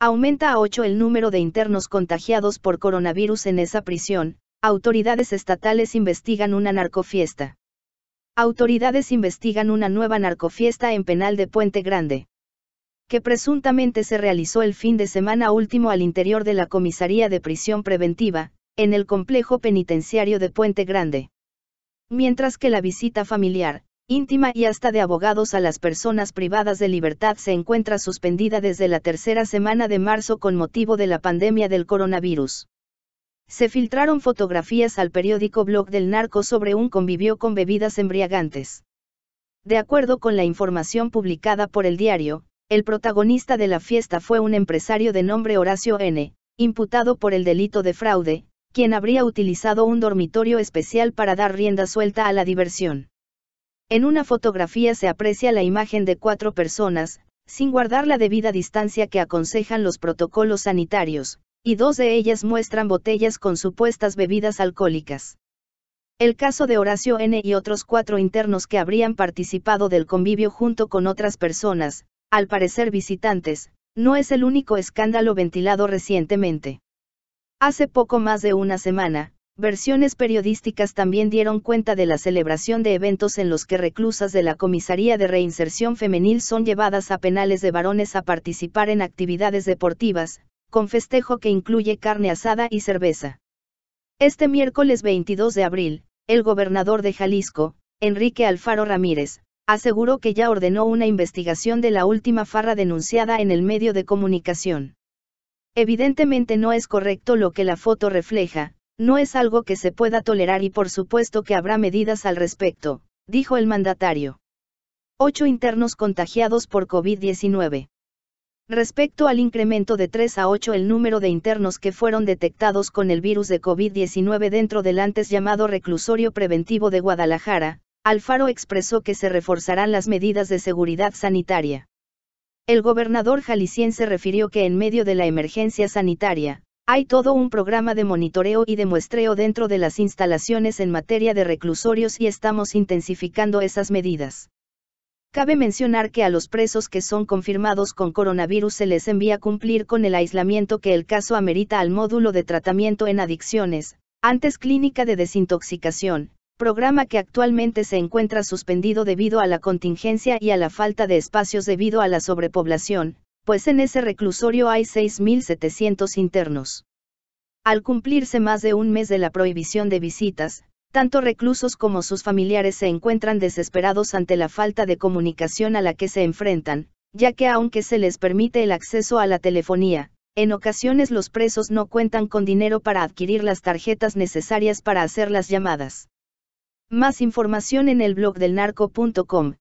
Aumenta a 8 el número de internos contagiados por coronavirus en esa prisión, autoridades estatales investigan una narcofiesta. Autoridades investigan una nueva narcofiesta en penal de Puente Grande que presuntamente se realizó el fin de semana último al interior de la comisaría de prisión preventiva, en el complejo penitenciario de Puente Grande. Mientras que la visita familiar, íntima y hasta de abogados a las personas privadas de libertad se encuentra suspendida desde la tercera semana de marzo con motivo de la pandemia del coronavirus. Se filtraron fotografías al periódico Blog del Narco sobre un convivio con bebidas embriagantes. De acuerdo con la información publicada por el diario, el protagonista de la fiesta fue un empresario de nombre Horacio N., imputado por el delito de fraude, quien habría utilizado un dormitorio especial para dar rienda suelta a la diversión. En una fotografía se aprecia la imagen de cuatro personas, sin guardar la debida distancia que aconsejan los protocolos sanitarios, y dos de ellas muestran botellas con supuestas bebidas alcohólicas. El caso de Horacio N. y otros cuatro internos que habrían participado del convivio junto con otras personas, al parecer visitantes, no es el único escándalo ventilado recientemente. Hace poco más de una semana, Versiones periodísticas también dieron cuenta de la celebración de eventos en los que reclusas de la Comisaría de Reinserción Femenil son llevadas a penales de varones a participar en actividades deportivas, con festejo que incluye carne asada y cerveza. Este miércoles 22 de abril, el gobernador de Jalisco, Enrique Alfaro Ramírez, aseguró que ya ordenó una investigación de la última farra denunciada en el medio de comunicación. Evidentemente no es correcto lo que la foto refleja, no es algo que se pueda tolerar y por supuesto que habrá medidas al respecto, dijo el mandatario. Ocho internos contagiados por COVID-19. Respecto al incremento de 3 a 8 el número de internos que fueron detectados con el virus de COVID-19 dentro del antes llamado reclusorio preventivo de Guadalajara, Alfaro expresó que se reforzarán las medidas de seguridad sanitaria. El gobernador jalisciense refirió que en medio de la emergencia sanitaria, hay todo un programa de monitoreo y de muestreo dentro de las instalaciones en materia de reclusorios y estamos intensificando esas medidas. Cabe mencionar que a los presos que son confirmados con coronavirus se les envía cumplir con el aislamiento que el caso amerita al módulo de tratamiento en adicciones, antes clínica de desintoxicación, programa que actualmente se encuentra suspendido debido a la contingencia y a la falta de espacios debido a la sobrepoblación, pues en ese reclusorio hay 6.700 internos. Al cumplirse más de un mes de la prohibición de visitas, tanto reclusos como sus familiares se encuentran desesperados ante la falta de comunicación a la que se enfrentan, ya que aunque se les permite el acceso a la telefonía, en ocasiones los presos no cuentan con dinero para adquirir las tarjetas necesarias para hacer las llamadas. Más información en el blog del narco.com,